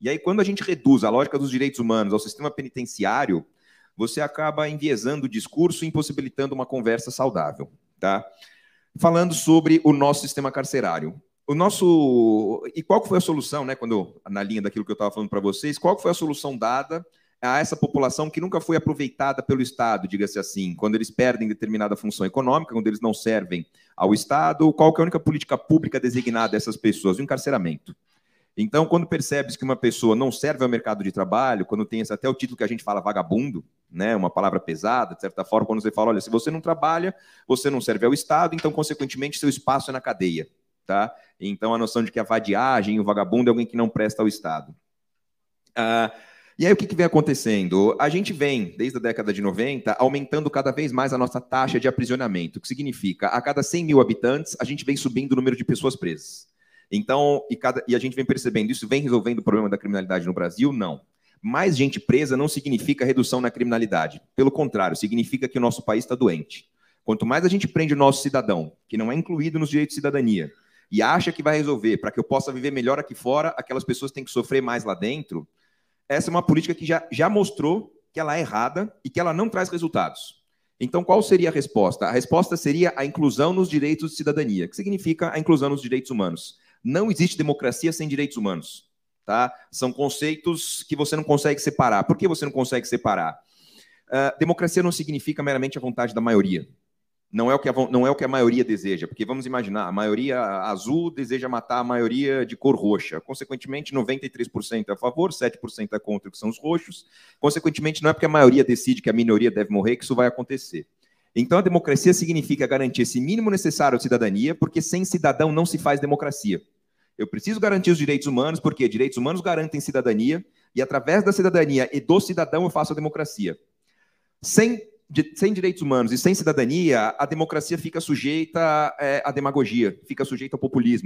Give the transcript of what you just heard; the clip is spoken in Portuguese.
E aí, quando a gente reduz a lógica dos direitos humanos ao sistema penitenciário, você acaba enviesando o discurso e impossibilitando uma conversa saudável. Tá? Falando sobre o nosso sistema carcerário. O nosso. E qual foi a solução, né? Quando, na linha daquilo que eu estava falando para vocês, qual foi a solução dada a essa população que nunca foi aproveitada pelo Estado, diga-se assim, quando eles perdem determinada função econômica, quando eles não servem ao Estado, qual é a única política pública designada a essas pessoas? O encarceramento. Então, quando percebes que uma pessoa não serve ao mercado de trabalho, quando tem até o título que a gente fala vagabundo, né, uma palavra pesada, de certa forma, quando você fala, olha, se você não trabalha, você não serve ao Estado, então, consequentemente, seu espaço é na cadeia. Tá? Então, a noção de que a vadiagem, o vagabundo é alguém que não presta ao Estado. Ah, e aí, o que, que vem acontecendo? A gente vem, desde a década de 90, aumentando cada vez mais a nossa taxa de aprisionamento, o que significa, a cada 100 mil habitantes, a gente vem subindo o número de pessoas presas. Então, e, cada, e a gente vem percebendo isso, vem resolvendo o problema da criminalidade no Brasil? Não. Mais gente presa não significa redução na criminalidade. Pelo contrário, significa que o nosso país está doente. Quanto mais a gente prende o nosso cidadão, que não é incluído nos direitos de cidadania, e acha que vai resolver para que eu possa viver melhor aqui fora, aquelas pessoas têm que sofrer mais lá dentro. Essa é uma política que já, já mostrou que ela é errada e que ela não traz resultados. Então, qual seria a resposta? A resposta seria a inclusão nos direitos de cidadania, que significa a inclusão nos direitos humanos. Não existe democracia sem direitos humanos. Tá? São conceitos que você não consegue separar. Por que você não consegue separar? Uh, democracia não significa meramente a vontade da maioria. Não é, o que a, não é o que a maioria deseja, porque vamos imaginar, a maioria azul deseja matar a maioria de cor roxa. Consequentemente, 93% é a favor, 7% é contra, que são os roxos. Consequentemente, não é porque a maioria decide que a minoria deve morrer que isso vai acontecer. Então, a democracia significa garantir esse mínimo necessário à cidadania, porque sem cidadão não se faz democracia. Eu preciso garantir os direitos humanos, porque direitos humanos garantem cidadania, e através da cidadania e do cidadão eu faço a democracia. Sem, de, sem direitos humanos e sem cidadania, a democracia fica sujeita é, à demagogia, fica sujeita ao populismo.